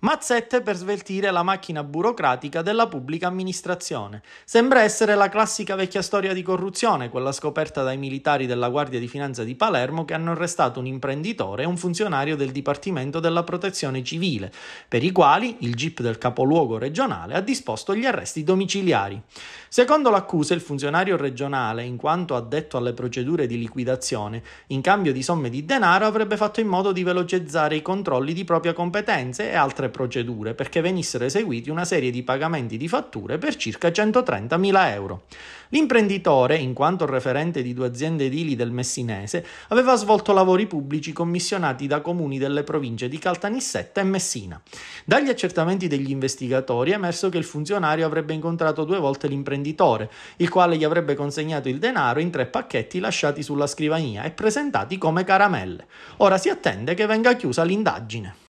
Mazzette per sveltire la macchina burocratica della pubblica amministrazione. Sembra essere la classica vecchia storia di corruzione, quella scoperta dai militari della Guardia di Finanza di Palermo che hanno arrestato un imprenditore e un funzionario del Dipartimento della Protezione Civile, per i quali il GIP del capoluogo regionale ha disposto gli arresti domiciliari. Secondo l'accusa, il funzionario regionale, in quanto addetto alle procedure di liquidazione, in cambio di somme di denaro avrebbe fatto in modo di velocizzare i controlli di propria competenza e altre altre procedure perché venissero eseguiti una serie di pagamenti di fatture per circa 130.000 euro. L'imprenditore, in quanto referente di due aziende edili del Messinese, aveva svolto lavori pubblici commissionati da comuni delle province di Caltanissetta e Messina. Dagli accertamenti degli investigatori è emerso che il funzionario avrebbe incontrato due volte l'imprenditore, il quale gli avrebbe consegnato il denaro in tre pacchetti lasciati sulla scrivania e presentati come caramelle. Ora si attende che venga chiusa l'indagine.